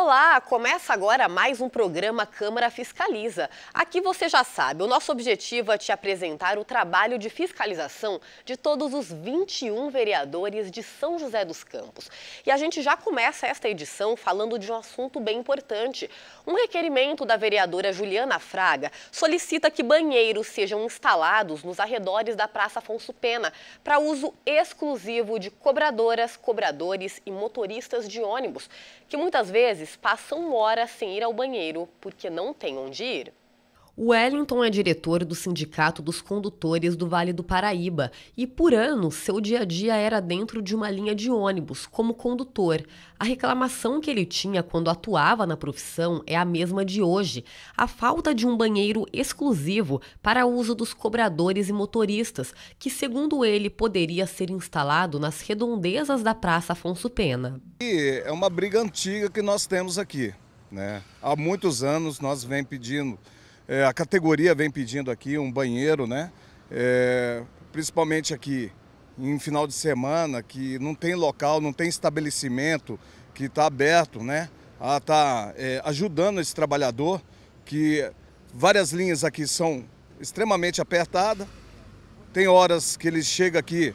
Olá, começa agora mais um programa Câmara Fiscaliza. Aqui você já sabe, o nosso objetivo é te apresentar o trabalho de fiscalização de todos os 21 vereadores de São José dos Campos. E a gente já começa esta edição falando de um assunto bem importante. Um requerimento da vereadora Juliana Fraga solicita que banheiros sejam instalados nos arredores da Praça Afonso Pena para uso exclusivo de cobradoras, cobradores e motoristas de ônibus que muitas vezes passam horas sem ir ao banheiro porque não tem onde ir. Wellington é diretor do Sindicato dos Condutores do Vale do Paraíba e, por anos, seu dia a dia era dentro de uma linha de ônibus, como condutor. A reclamação que ele tinha quando atuava na profissão é a mesma de hoje: a falta de um banheiro exclusivo para uso dos cobradores e motoristas, que, segundo ele, poderia ser instalado nas redondezas da Praça Afonso Pena. E é uma briga antiga que nós temos aqui. Né? Há muitos anos nós vem pedindo é, a categoria vem pedindo aqui um banheiro, né? É, principalmente aqui em final de semana, que não tem local, não tem estabelecimento, que está aberto, né? A ah, tá é, ajudando esse trabalhador, que várias linhas aqui são extremamente apertadas. Tem horas que ele chega aqui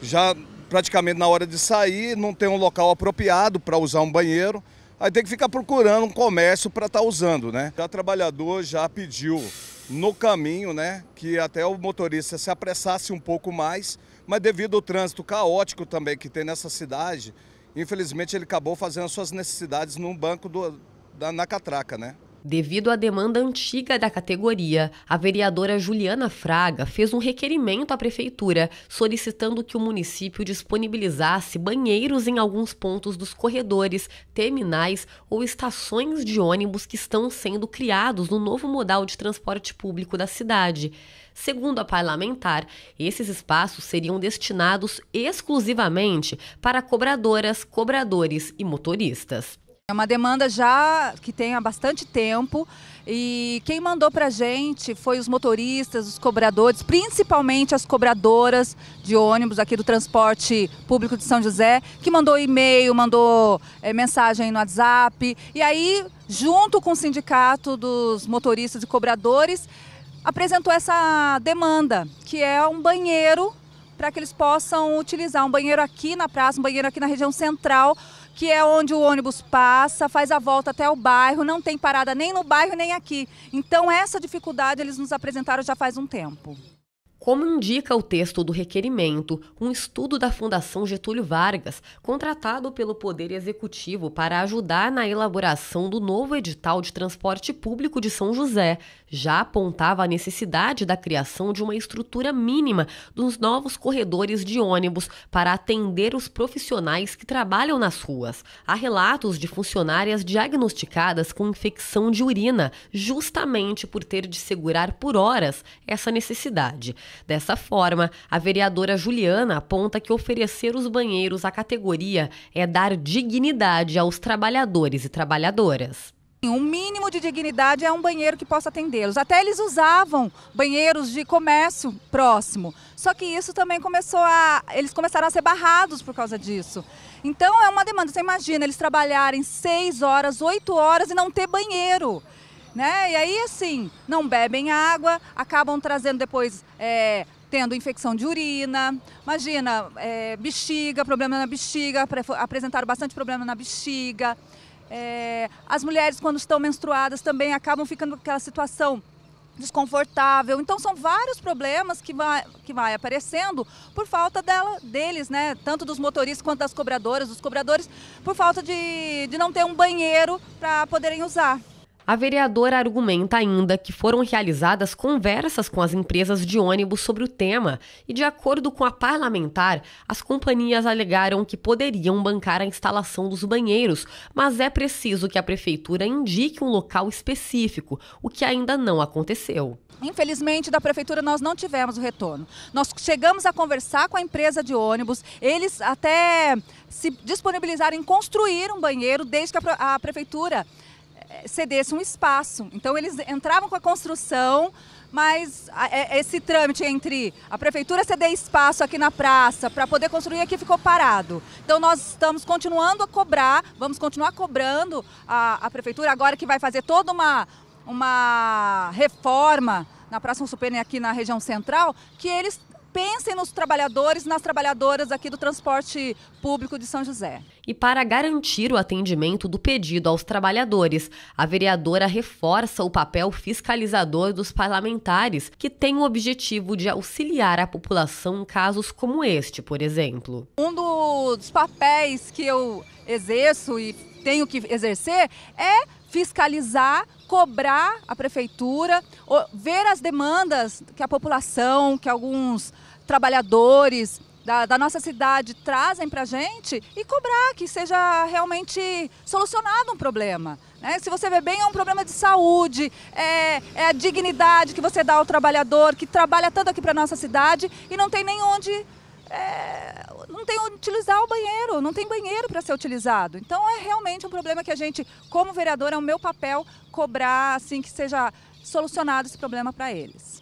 já praticamente na hora de sair, não tem um local apropriado para usar um banheiro aí tem que ficar procurando um comércio para estar tá usando, né? O trabalhador já pediu no caminho, né, que até o motorista se apressasse um pouco mais, mas devido ao trânsito caótico também que tem nessa cidade, infelizmente ele acabou fazendo suas necessidades num banco do, da, na catraca, né? Devido à demanda antiga da categoria, a vereadora Juliana Fraga fez um requerimento à prefeitura solicitando que o município disponibilizasse banheiros em alguns pontos dos corredores, terminais ou estações de ônibus que estão sendo criados no novo modal de transporte público da cidade. Segundo a parlamentar, esses espaços seriam destinados exclusivamente para cobradoras, cobradores e motoristas. É uma demanda já que tem há bastante tempo e quem mandou para a gente foi os motoristas, os cobradores, principalmente as cobradoras de ônibus aqui do transporte público de São José, que mandou e-mail, mandou é, mensagem no WhatsApp e aí junto com o sindicato dos motoristas e cobradores apresentou essa demanda que é um banheiro para que eles possam utilizar um banheiro aqui na praça, um banheiro aqui na região central que é onde o ônibus passa, faz a volta até o bairro, não tem parada nem no bairro nem aqui. Então essa dificuldade eles nos apresentaram já faz um tempo. Como indica o texto do requerimento, um estudo da Fundação Getúlio Vargas, contratado pelo Poder Executivo para ajudar na elaboração do novo edital de transporte público de São José, já apontava a necessidade da criação de uma estrutura mínima dos novos corredores de ônibus para atender os profissionais que trabalham nas ruas. Há relatos de funcionárias diagnosticadas com infecção de urina, justamente por ter de segurar por horas essa necessidade. Dessa forma, a vereadora Juliana aponta que oferecer os banheiros à categoria é dar dignidade aos trabalhadores e trabalhadoras. Um mínimo de dignidade é um banheiro que possa atendê-los. Até eles usavam banheiros de comércio próximo. Só que isso também começou a. Eles começaram a ser barrados por causa disso. Então é uma demanda. Você imagina eles trabalharem seis horas, oito horas e não ter banheiro né? E aí, assim, não bebem água, acabam trazendo depois. É, tendo infecção de urina, imagina, é, bexiga, problema na bexiga, apresentaram bastante problema na bexiga. É, as mulheres, quando estão menstruadas, também acabam ficando com aquela situação desconfortável. Então são vários problemas que vai, que vai aparecendo por falta dela, deles, né? Tanto dos motoristas quanto das cobradoras, dos cobradores, por falta de, de não ter um banheiro para poderem usar. A vereadora argumenta ainda que foram realizadas conversas com as empresas de ônibus sobre o tema e, de acordo com a parlamentar, as companhias alegaram que poderiam bancar a instalação dos banheiros, mas é preciso que a prefeitura indique um local específico, o que ainda não aconteceu. Infelizmente, da prefeitura nós não tivemos o retorno. Nós chegamos a conversar com a empresa de ônibus, eles até se disponibilizaram em construir um banheiro desde que a prefeitura é, cedesse um espaço. Então eles entravam com a construção, mas é, esse trâmite entre a prefeitura ceder espaço aqui na praça para poder construir aqui ficou parado. Então nós estamos continuando a cobrar, vamos continuar cobrando a, a prefeitura agora que vai fazer toda uma, uma reforma na Praça Superior né, aqui na região central, que eles pensem nos trabalhadores, nas trabalhadoras aqui do transporte público de São José. E para garantir o atendimento do pedido aos trabalhadores, a vereadora reforça o papel fiscalizador dos parlamentares, que tem o objetivo de auxiliar a população em casos como este, por exemplo. Um dos papéis que eu exerço e tenho que exercer é fiscalizar, cobrar a prefeitura, ver as demandas que a população, que alguns trabalhadores da, da nossa cidade trazem para a gente e cobrar que seja realmente solucionado um problema. Né? Se você vê bem, é um problema de saúde, é, é, a dignidade que você dá ao trabalhador que trabalha tanto aqui para nossa cidade e não tem nem onde é, não tem onde utilizar o banheiro, não tem banheiro para ser utilizado. Então é realmente um problema que a gente, como vereador, é o meu papel cobrar assim que seja solucionado esse problema para eles.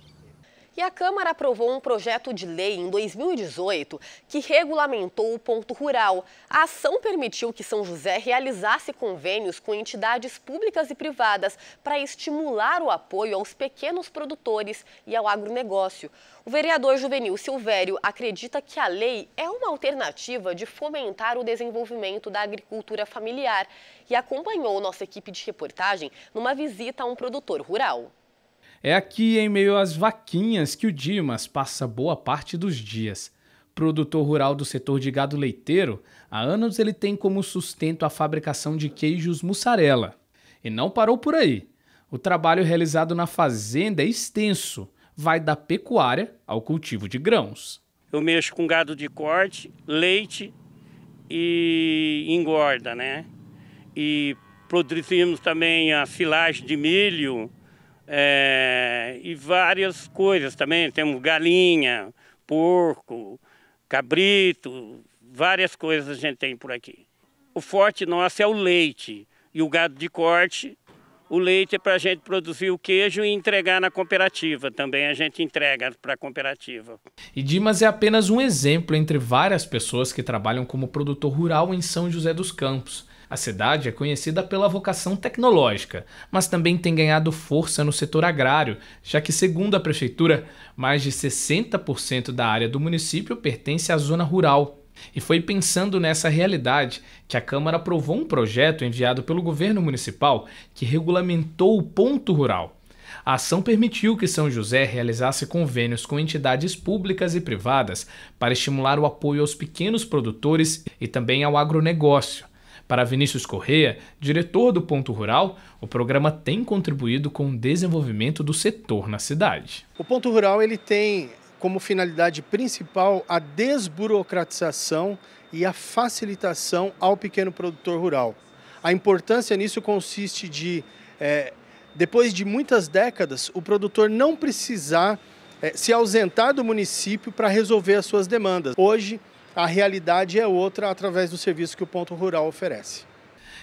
E a Câmara aprovou um projeto de lei em 2018 que regulamentou o ponto rural. A ação permitiu que São José realizasse convênios com entidades públicas e privadas para estimular o apoio aos pequenos produtores e ao agronegócio. O vereador Juvenil Silvério acredita que a lei é uma alternativa de fomentar o desenvolvimento da agricultura familiar e acompanhou nossa equipe de reportagem numa visita a um produtor rural. É aqui, em meio às vaquinhas, que o Dimas passa boa parte dos dias. Produtor rural do setor de gado leiteiro, há anos ele tem como sustento a fabricação de queijos mussarela. E não parou por aí. O trabalho realizado na fazenda é extenso, vai da pecuária ao cultivo de grãos. Eu mexo com gado de corte, leite e engorda, né? E produzimos também a silagem de milho, é, e várias coisas também. Temos galinha, porco, cabrito, várias coisas a gente tem por aqui. O forte nosso é o leite e o gado de corte. O leite é para a gente produzir o queijo e entregar na cooperativa. Também a gente entrega para a cooperativa. E Dimas é apenas um exemplo entre várias pessoas que trabalham como produtor rural em São José dos Campos. A cidade é conhecida pela vocação tecnológica, mas também tem ganhado força no setor agrário, já que, segundo a prefeitura, mais de 60% da área do município pertence à zona rural. E foi pensando nessa realidade que a Câmara aprovou um projeto enviado pelo governo municipal que regulamentou o ponto rural. A ação permitiu que São José realizasse convênios com entidades públicas e privadas para estimular o apoio aos pequenos produtores e também ao agronegócio. Para Vinícius Correia, diretor do Ponto Rural, o programa tem contribuído com o desenvolvimento do setor na cidade. O Ponto Rural ele tem como finalidade principal a desburocratização e a facilitação ao pequeno produtor rural. A importância nisso consiste de, é, depois de muitas décadas, o produtor não precisar é, se ausentar do município para resolver as suas demandas. Hoje, a realidade é outra através do serviço que o ponto rural oferece.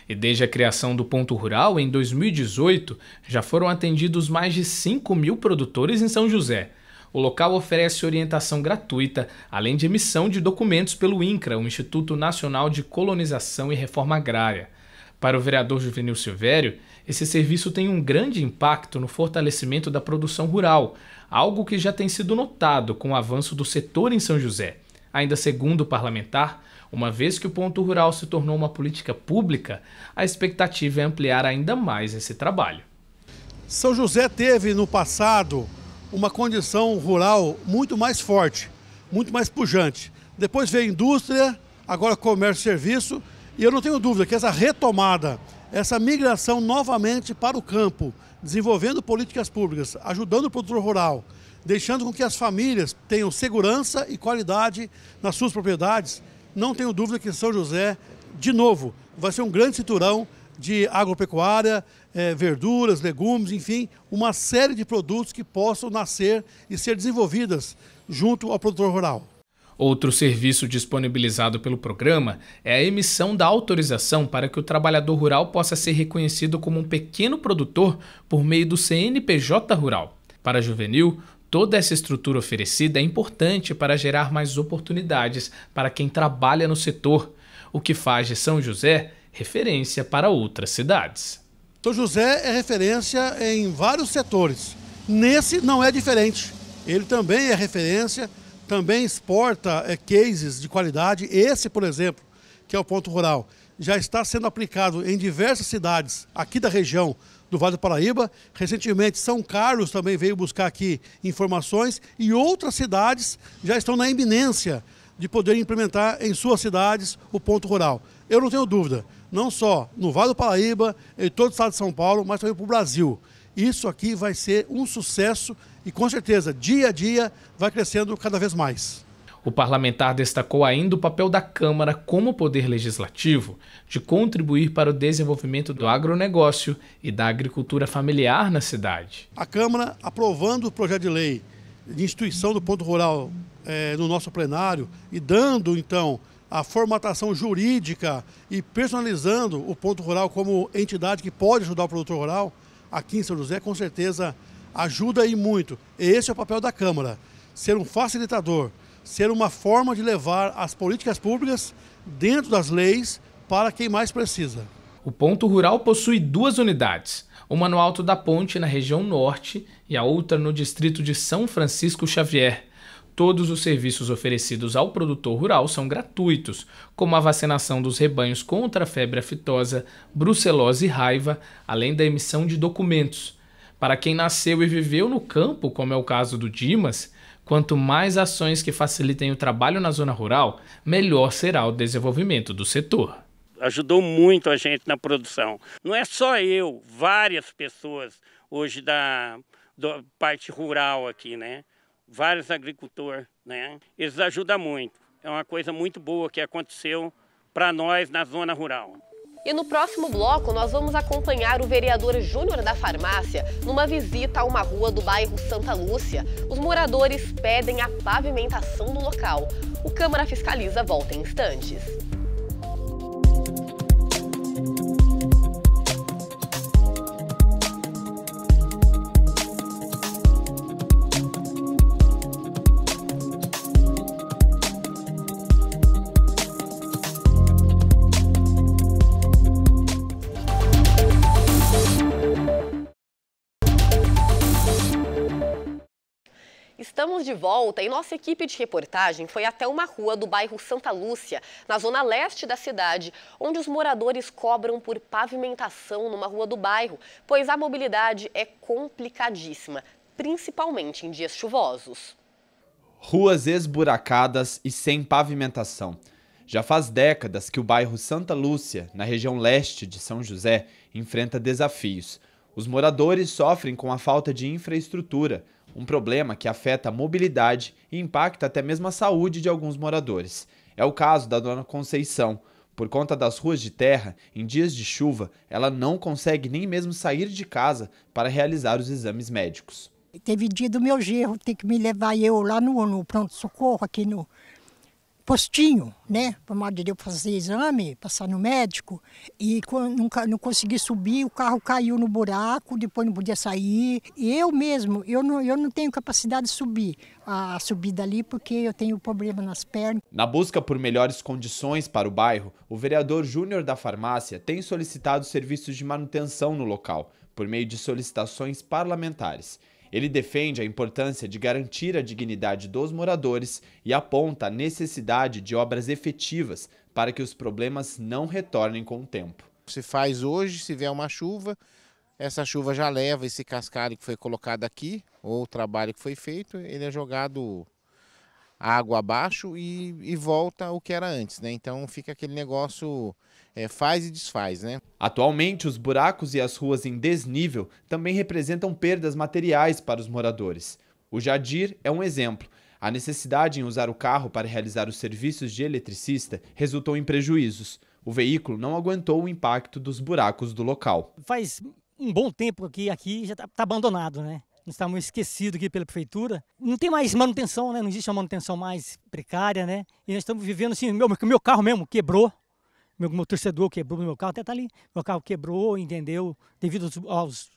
E desde a criação do Ponto Rural, em 2018, já foram atendidos mais de 5 mil produtores em São José. O local oferece orientação gratuita, além de emissão de documentos pelo INCRA, o Instituto Nacional de Colonização e Reforma Agrária. Para o vereador Juvenil Silvério, esse serviço tem um grande impacto no fortalecimento da produção rural, algo que já tem sido notado com o avanço do setor em São José. Ainda segundo o parlamentar, uma vez que o ponto rural se tornou uma política pública, a expectativa é ampliar ainda mais esse trabalho. São José teve no passado uma condição rural muito mais forte, muito mais pujante. Depois veio indústria, agora comércio e serviço, e eu não tenho dúvida que essa retomada, essa migração novamente para o campo, desenvolvendo políticas públicas, ajudando o produtor rural, deixando com que as famílias tenham segurança e qualidade nas suas propriedades. Não tenho dúvida que São José, de novo, vai ser um grande cinturão de agropecuária, eh, verduras, legumes, enfim, uma série de produtos que possam nascer e ser desenvolvidas junto ao produtor rural. Outro serviço disponibilizado pelo programa é a emissão da autorização para que o trabalhador rural possa ser reconhecido como um pequeno produtor por meio do CNPJ Rural. Para a Juvenil, Toda essa estrutura oferecida é importante para gerar mais oportunidades para quem trabalha no setor, o que faz de São José referência para outras cidades. São José é referência em vários setores. Nesse não é diferente. Ele também é referência, também exporta é, cases de qualidade. Esse, por exemplo, que é o ponto rural, já está sendo aplicado em diversas cidades aqui da região do Vale do Paraíba. Recentemente, São Carlos também veio buscar aqui informações e outras cidades já estão na iminência de poder implementar em suas cidades o ponto rural. Eu não tenho dúvida, não só no Vale do Paraíba, em todo o estado de São Paulo, mas também para o Brasil. Isso aqui vai ser um sucesso e, com certeza, dia a dia vai crescendo cada vez mais. O parlamentar destacou ainda o papel da Câmara como poder legislativo de contribuir para o desenvolvimento do agronegócio e da agricultura familiar na cidade. A Câmara, aprovando o projeto de lei de instituição do ponto rural é, no nosso plenário e dando, então, a formatação jurídica e personalizando o ponto rural como entidade que pode ajudar o produtor rural, aqui em São José, com certeza ajuda e muito. Esse é o papel da Câmara, ser um facilitador, ser uma forma de levar as políticas públicas dentro das leis para quem mais precisa. O ponto rural possui duas unidades, uma no Alto da Ponte, na região norte, e a outra no distrito de São Francisco Xavier. Todos os serviços oferecidos ao produtor rural são gratuitos, como a vacinação dos rebanhos contra a febre aftosa, brucelose e raiva, além da emissão de documentos. Para quem nasceu e viveu no campo, como é o caso do Dimas, Quanto mais ações que facilitem o trabalho na zona rural, melhor será o desenvolvimento do setor. Ajudou muito a gente na produção. Não é só eu, várias pessoas hoje da, da parte rural aqui, né? Vários agricultores, né? Eles ajudam muito. É uma coisa muito boa que aconteceu para nós na zona rural. E no próximo bloco, nós vamos acompanhar o vereador Júnior da Farmácia numa visita a uma rua do bairro Santa Lúcia. Os moradores pedem a pavimentação do local. O Câmara Fiscaliza volta em instantes. de volta e nossa equipe de reportagem foi até uma rua do bairro Santa Lúcia, na zona leste da cidade, onde os moradores cobram por pavimentação numa rua do bairro, pois a mobilidade é complicadíssima, principalmente em dias chuvosos. Ruas esburacadas e sem pavimentação. Já faz décadas que o bairro Santa Lúcia, na região leste de São José, enfrenta desafios. Os moradores sofrem com a falta de infraestrutura, um problema que afeta a mobilidade e impacta até mesmo a saúde de alguns moradores. É o caso da dona Conceição. Por conta das ruas de terra, em dias de chuva, ela não consegue nem mesmo sair de casa para realizar os exames médicos. Teve dia do meu gerro ter que me levar eu lá no, no pronto-socorro, aqui no, postinho, né? Por modo de eu fazer exame, passar no médico. E nunca, não consegui subir, o carro caiu no buraco, depois não podia sair. E eu mesmo, eu não, eu não tenho capacidade de subir a subida ali porque eu tenho problema nas pernas. Na busca por melhores condições para o bairro, o vereador Júnior da farmácia tem solicitado serviços de manutenção no local, por meio de solicitações parlamentares. Ele defende a importância de garantir a dignidade dos moradores e aponta a necessidade de obras efetivas para que os problemas não retornem com o tempo. Se faz hoje, se vier uma chuva, essa chuva já leva esse cascalho que foi colocado aqui, ou o trabalho que foi feito, ele é jogado água abaixo e, e volta o que era antes, né? Então fica aquele negócio é, faz e desfaz, né? Atualmente, os buracos e as ruas em desnível também representam perdas materiais para os moradores. O Jadir é um exemplo. A necessidade em usar o carro para realizar os serviços de eletricista resultou em prejuízos. O veículo não aguentou o impacto dos buracos do local. Faz um bom tempo que aqui já está tá abandonado, né? estávamos esquecidos aqui pela prefeitura. Não tem mais manutenção, né? Não existe uma manutenção mais precária, né? E nós estamos vivendo assim, meu, meu carro mesmo quebrou, meu, meu torcedor quebrou meu carro, até tá ali, meu carro quebrou, entendeu? Devido aos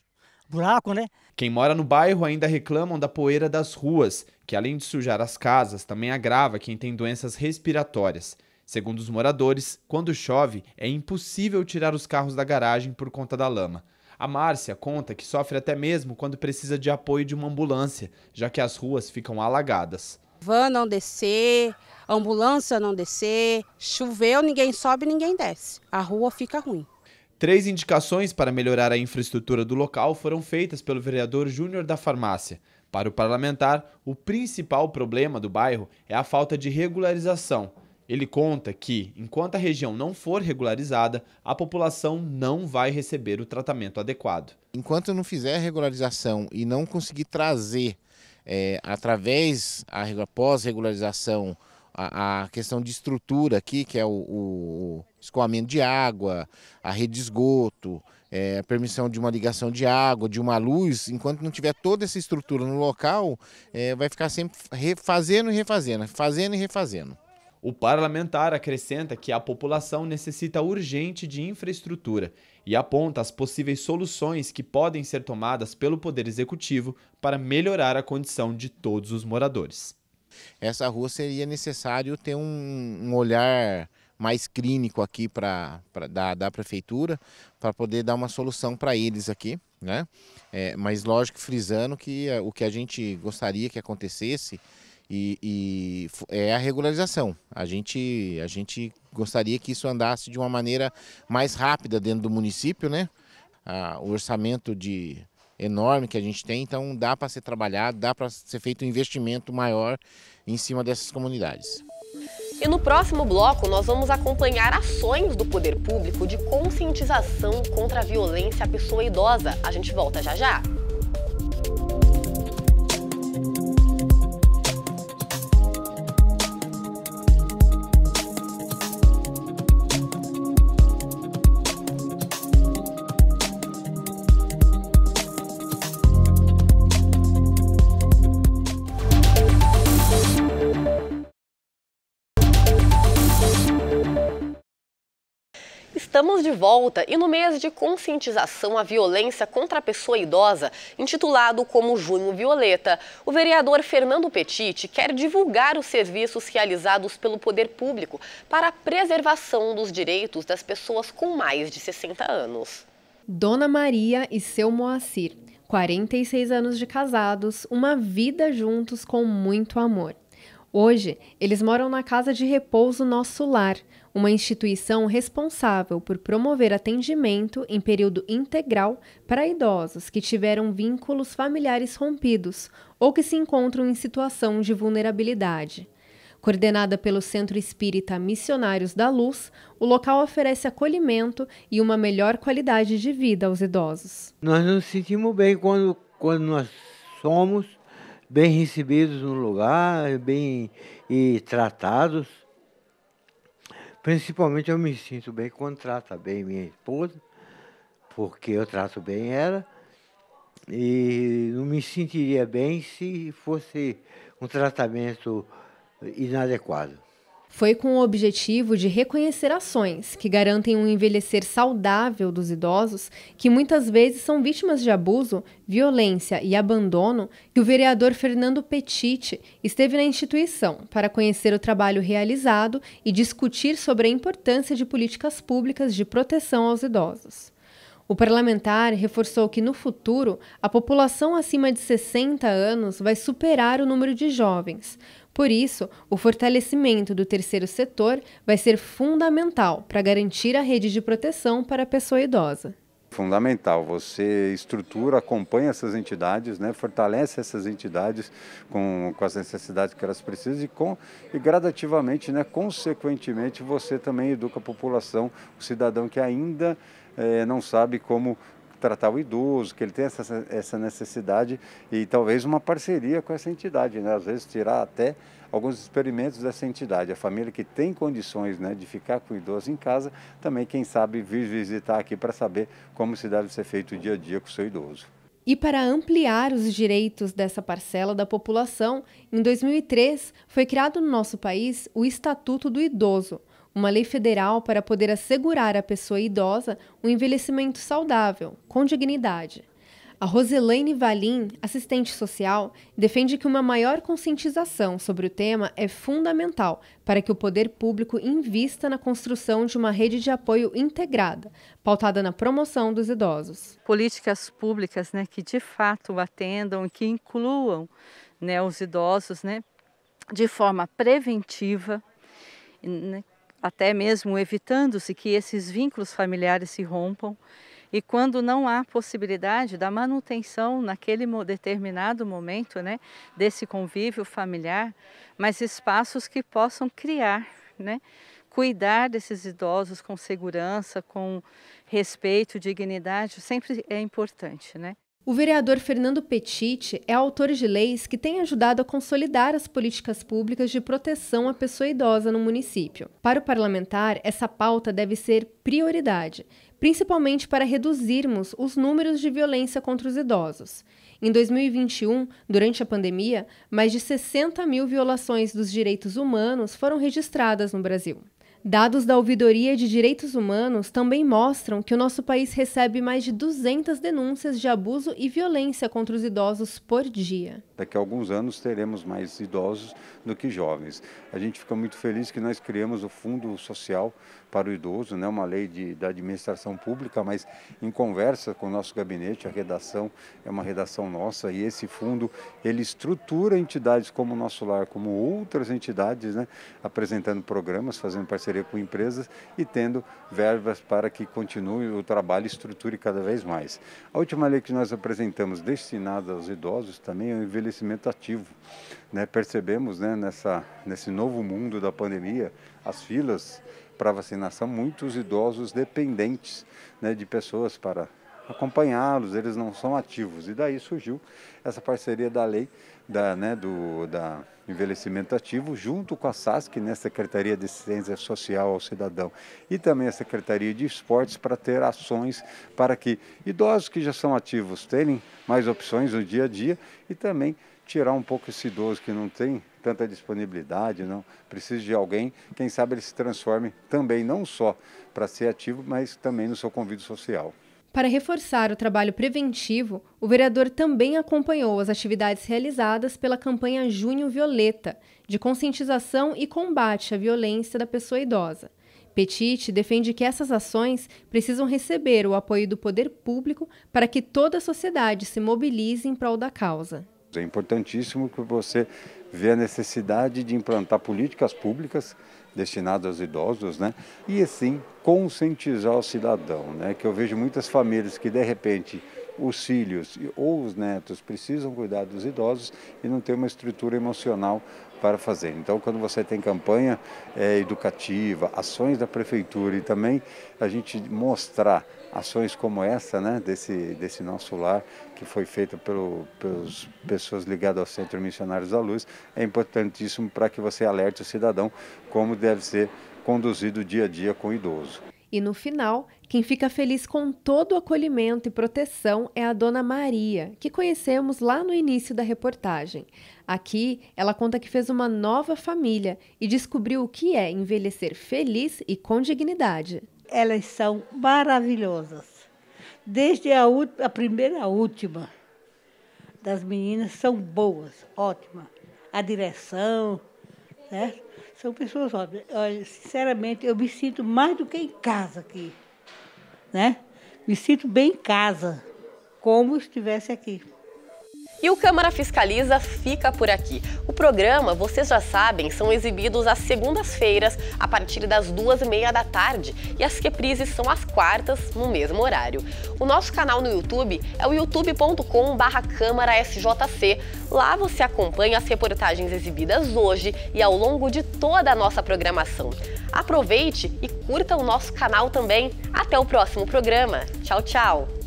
buracos, né? Quem mora no bairro ainda reclamam da poeira das ruas, que além de sujar as casas, também agrava quem tem doenças respiratórias. Segundo os moradores, quando chove, é impossível tirar os carros da garagem por conta da lama. A Márcia conta que sofre até mesmo quando precisa de apoio de uma ambulância, já que as ruas ficam alagadas. Van não descer, ambulância não descer, choveu, ninguém sobe, ninguém desce. A rua fica ruim. Três indicações para melhorar a infraestrutura do local foram feitas pelo vereador Júnior da Farmácia. Para o parlamentar, o principal problema do bairro é a falta de regularização, ele conta que, enquanto a região não for regularizada, a população não vai receber o tratamento adequado. Enquanto não fizer a regularização e não conseguir trazer, é, através da pós-regularização, a, a, questão de estrutura aqui, que é o, o escoamento de água, a rede de esgoto, é, a permissão de uma ligação de água, de uma luz, enquanto não tiver toda essa estrutura no local, é, vai ficar sempre refazendo e refazendo, fazendo e refazendo. O parlamentar acrescenta que a população necessita urgente de infraestrutura e aponta as possíveis soluções que podem ser tomadas pelo Poder Executivo para melhorar a condição de todos os moradores. Essa rua seria necessário ter um, um olhar mais clínico aqui pra, pra da, da prefeitura para poder dar uma solução para eles aqui. Né? É, mas lógico, frisando que é, o que a gente gostaria que acontecesse e, e, é a regularização. A gente, a gente gostaria que isso andasse de uma maneira mais rápida dentro do município, né? Ah, o orçamento de enorme que a gente tem, então dá para ser trabalhado, dá para ser feito um investimento maior em cima dessas comunidades. E no próximo bloco, nós vamos acompanhar ações do poder público de conscientização contra a violência à pessoa idosa. A gente volta já já. Estamos de volta e no mês de conscientização à violência contra a pessoa idosa, intitulado como Junho Violeta, o vereador Fernando Petiti quer divulgar os serviços realizados pelo poder público para a preservação dos direitos das pessoas com mais de 60 anos. Dona Maria e seu Moacir, 46 anos de casados, uma vida juntos com muito amor. Hoje, eles moram na Casa de Repouso Nosso Lar, uma instituição responsável por promover atendimento em período integral para idosos que tiveram vínculos familiares rompidos ou que se encontram em situação de vulnerabilidade. Coordenada pelo Centro Espírita Missionários da Luz, o local oferece acolhimento e uma melhor qualidade de vida aos idosos. Nós nos sentimos bem quando, quando nós somos bem recebidos no lugar, bem e tratados. Principalmente eu me sinto bem quando trata bem minha esposa, porque eu trato bem ela. E não me sentiria bem se fosse um tratamento inadequado foi com o objetivo de reconhecer ações que garantem um envelhecer saudável dos idosos, que muitas vezes são vítimas de abuso, violência e abandono, que o vereador Fernando Petite esteve na instituição para conhecer o trabalho realizado e discutir sobre a importância de políticas públicas de proteção aos idosos. O parlamentar reforçou que no futuro a população acima de 60 anos vai superar o número de jovens. Por isso, o fortalecimento do terceiro setor vai ser fundamental para garantir a rede de proteção para a pessoa idosa. Fundamental, você estrutura, acompanha essas entidades, né, fortalece essas entidades com, com as necessidades que elas precisam e, com, e gradativamente, né, consequentemente, você também educa a população, o cidadão que ainda é, não sabe como tratar o idoso, que ele tem essa, essa necessidade e talvez uma parceria com essa entidade, né? às vezes tirar até alguns experimentos dessa entidade. A família que tem condições né, de ficar com o idoso em casa, também, quem sabe, vir visitar aqui para saber como se deve ser feito o dia a dia com o seu idoso. E para ampliar os direitos dessa parcela da população, em 2003 foi criado no nosso país o Estatuto do Idoso uma lei federal para poder assegurar à pessoa idosa um envelhecimento saudável, com dignidade. A Roselaine Valim, assistente social, defende que uma maior conscientização sobre o tema é fundamental para que o poder público invista na construção de uma rede de apoio integrada, pautada na promoção dos idosos. Políticas públicas né, que de fato atendam e que incluam né, os idosos né, de forma preventiva, né, até mesmo evitando-se que esses vínculos familiares se rompam. E quando não há possibilidade da manutenção naquele determinado momento, né, desse convívio familiar, mas espaços que possam criar, né, cuidar desses idosos com segurança, com respeito, dignidade, sempre é importante, né? O vereador Fernando Petit é autor de leis que têm ajudado a consolidar as políticas públicas de proteção à pessoa idosa no município. Para o parlamentar, essa pauta deve ser prioridade, principalmente para reduzirmos os números de violência contra os idosos. Em 2021, durante a pandemia, mais de 60 mil violações dos direitos humanos foram registradas no Brasil. Dados da Ouvidoria de Direitos Humanos também mostram que o nosso país recebe mais de 200 denúncias de abuso e violência contra os idosos por dia. Daqui a alguns anos teremos mais idosos do que jovens. A gente fica muito feliz que nós criamos o Fundo Social para o idoso, né, uma lei de, da administração pública, mas em conversa com o nosso gabinete, a redação é uma redação nossa e esse fundo ele estrutura entidades como o Nosso Lar, como outras entidades, né, apresentando programas, fazendo parceria com empresas e tendo verbas para que continue o trabalho e estruture cada vez mais. A última lei que nós apresentamos destinada aos idosos também é o envelhecimento ativo. Né, percebemos né, nessa, nesse novo mundo da pandemia as filas para vacinação muitos idosos dependentes né, de pessoas para acompanhá-los, eles não são ativos. E daí surgiu essa parceria da lei da, né, do da envelhecimento ativo, junto com a SASC, né, Secretaria de Assistência Social ao Cidadão, e também a Secretaria de Esportes, para ter ações para que idosos que já são ativos tenham mais opções no dia a dia e também tirar um pouco esse idoso que não tem tanta disponibilidade, não precisa de alguém, quem sabe ele se transforme também não só para ser ativo, mas também no seu convívio social. Para reforçar o trabalho preventivo, o vereador também acompanhou as atividades realizadas pela campanha Junho Violeta, de conscientização e combate à violência da pessoa idosa. Petite defende que essas ações precisam receber o apoio do poder público para que toda a sociedade se mobilize em prol da causa. É importantíssimo que você vê a necessidade de implantar políticas públicas destinadas aos idosos, né? E assim conscientizar o cidadão, né? Que eu vejo muitas famílias que de repente os filhos ou os netos precisam cuidar dos idosos e não tem uma estrutura emocional para fazer. Então, quando você tem campanha é, educativa, ações da prefeitura e também a gente mostrar ações como essa, né, desse, desse nosso lar, que foi feita pelo, pelas pessoas ligadas ao Centro Missionários da Luz, é importantíssimo para que você alerte o cidadão como deve ser conduzido o dia a dia com o idoso. E no final, quem fica feliz com todo o acolhimento e proteção é a dona Maria, que conhecemos lá no início da reportagem. Aqui, ela conta que fez uma nova família e descobriu o que é envelhecer feliz e com dignidade. Elas são maravilhosas. Desde a, a primeira à última das meninas são boas, ótimas. A direção, certo? Né? São pessoas óbvias. Olha, sinceramente, eu me sinto mais do que em casa aqui. Né? Me sinto bem em casa, como estivesse aqui. E o Câmara Fiscaliza fica por aqui. O programa, vocês já sabem, são exibidos às segundas-feiras, a partir das duas e meia da tarde, e as reprises são às quartas, no mesmo horário. O nosso canal no YouTube é o youtube.com.br Câmara SJC. Lá você acompanha as reportagens exibidas hoje e ao longo de toda a nossa programação. Aproveite e curta o nosso canal também. Até o próximo programa. Tchau, tchau!